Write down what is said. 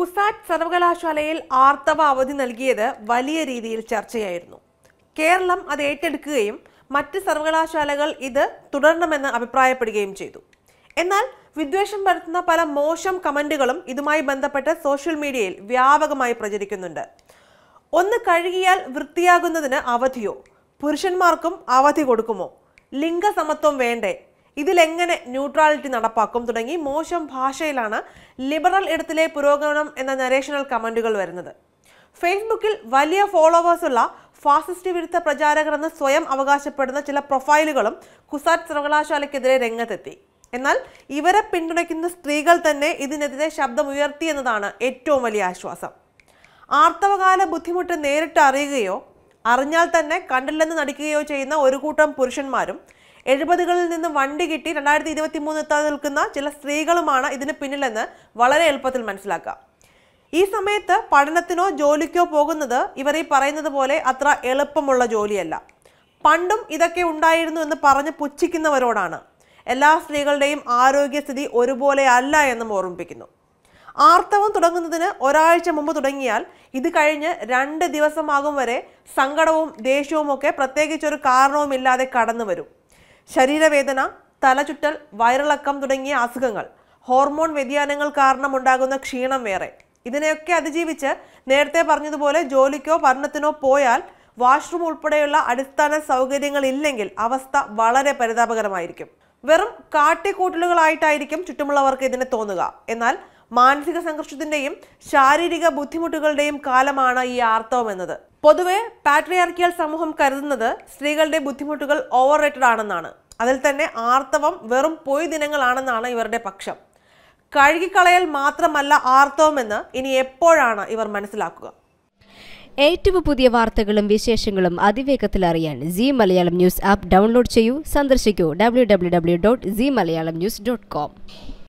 കുസാറ്റ് സർവകലാശാലയിൽ ആർത്തവ അവധി നൽകിയത് വലിയ രീതിയിൽ ചർച്ചയായിരുന്നു കേരളം അത് ഏറ്റെടുക്കുകയും മറ്റ് സർവകലാശാലകൾ ഇത് തുടരണമെന്ന് അഭിപ്രായപ്പെടുകയും ചെയ്തു എന്നാൽ വിദ്വേഷം പരത്തുന്ന പല മോശം കമന്റുകളും ഇതുമായി ബന്ധപ്പെട്ട് സോഷ്യൽ മീഡിയയിൽ വ്യാപകമായി പ്രചരിക്കുന്നുണ്ട് ഒന്ന് കഴുകിയാൽ വൃത്തിയാകുന്നതിന് അവധിയോ പുരുഷന്മാർക്കും അവധി കൊടുക്കുമോ ലിംഗസമത്വം വേണ്ടേ ഇതിലെങ്ങനെ ന്യൂട്രാലിറ്റി നടപ്പാക്കും തുടങ്ങി മോശം ഭാഷയിലാണ് ലിബറൽ ഇടത്തിലെ പുരോഗമനം എന്ന നരേഷണൽ കമൻറ്റുകൾ വരുന്നത് ഫേസ്ബുക്കിൽ വലിയ ഫോളോവേഴ്സുള്ള ഫാസിസ്റ്റ് വിരുദ്ധ പ്രചാരകർ എന്ന് സ്വയം അവകാശപ്പെടുന്ന ചില പ്രൊഫൈലുകളും കുസാറ്റ് സർവകലാശാലയ്ക്കെതിരെ രംഗത്തെത്തി എന്നാൽ ഇവരെ പിന്തുണയ്ക്കുന്ന സ്ത്രീകൾ തന്നെ ഇതിനെതിരെ ശബ്ദമുയർത്തി എന്നതാണ് ഏറ്റവും വലിയ ആശ്വാസം ആർത്തവകാല ബുദ്ധിമുട്ട് നേരിട്ട് അറിയുകയോ അറിഞ്ഞാൽ തന്നെ കണ്ടില്ലെന്ന് നടിക്കുകയോ ചെയ്യുന്ന ഒരു കൂട്ടം പുരുഷന്മാരും എഴുപതുകളിൽ നിന്ന് വണ്ടി കിട്ടി രണ്ടായിരത്തി ഇരുപത്തി മൂന്ന് എത്താതെ നിൽക്കുന്ന ചില സ്ത്രീകളുമാണ് ഇതിന് പിന്നിലെന്ന് വളരെ എളുപ്പത്തിൽ മനസ്സിലാക്കാം ഈ സമയത്ത് പഠനത്തിനോ ജോലിക്കോ പോകുന്നത് ഇവർ ഈ പറയുന്നത് പോലെ അത്ര എളുപ്പമുള്ള ജോലിയല്ല പണ്ടും ഇതൊക്കെ ഉണ്ടായിരുന്നു എന്ന് പറഞ്ഞ് പുച്ഛിക്കുന്നവരോടാണ് എല്ലാ സ്ത്രീകളുടെയും ആരോഗ്യസ്ഥിതി ഒരുപോലെ അല്ല എന്നും ഓർമ്മിപ്പിക്കുന്നു ആർത്തവം തുടങ്ങുന്നതിന് ഒരാഴ്ച മുമ്പ് തുടങ്ങിയാൽ ഇത് കഴിഞ്ഞ് രണ്ട് ദിവസമാകും വരെ സങ്കടവും ദേഷ്യവും ഒക്കെ പ്രത്യേകിച്ചൊരു കാരണവുമില്ലാതെ കടന്നു വരും ശരീരവേദന തലചുറ്റൽ വയറിളക്കം തുടങ്ങിയ അസുഖങ്ങൾ ഹോർമോൺ വ്യതിയാനങ്ങൾ കാരണമുണ്ടാകുന്ന ക്ഷീണം വേറെ ഇതിനെയൊക്കെ അതിജീവിച്ച് നേരത്തെ പറഞ്ഞതുപോലെ ജോലിക്കോ പഠനത്തിനോ പോയാൽ വാഷ്റൂം ഉൾപ്പെടെയുള്ള അടിസ്ഥാന സൗകര്യങ്ങൾ ഇല്ലെങ്കിൽ അവസ്ഥ വളരെ പരിതാപകരമായിരിക്കും വെറും കാട്ടിക്കൂട്ടലുകളായിട്ടായിരിക്കും ചുറ്റുമുള്ളവർക്ക് ഇതിനെ തോന്നുക എന്നാൽ മാനസിക സംഘർഷത്തിന്റെയും ശാരീരിക ബുദ്ധിമുട്ടുകളുടെയും കാലമാണ് ഈ ആർത്തവം എന്നത് പൊതുവെ പാട്രിയാർക്കിയൽ സമൂഹം കരുതുന്നത് സ്ത്രീകളുടെ ബുദ്ധിമുട്ടുകൾ ഓവർ റേറ്റഡ് ആണെന്നാണ് അതിൽ തന്നെ ആർത്തവം വെറും പൊയ് ദിനങ്ങളാണെന്നാണ് ഇവരുടെ പക്ഷം കഴുകിക്കളയൽ മാത്രമല്ല ആർത്തവമെന്ന് ഇനി എപ്പോഴാണ് ഇവർ മനസ്സിലാക്കുക ഏറ്റവും പുതിയ വാർത്തകളും വിശേഷങ്ങളും അതിവേഗത്തിൽ അറിയാൻ G Malayalam news app download ചെയ്യൂ സന്ദർശിക്കൂ W W W dot G Malayalam news dot com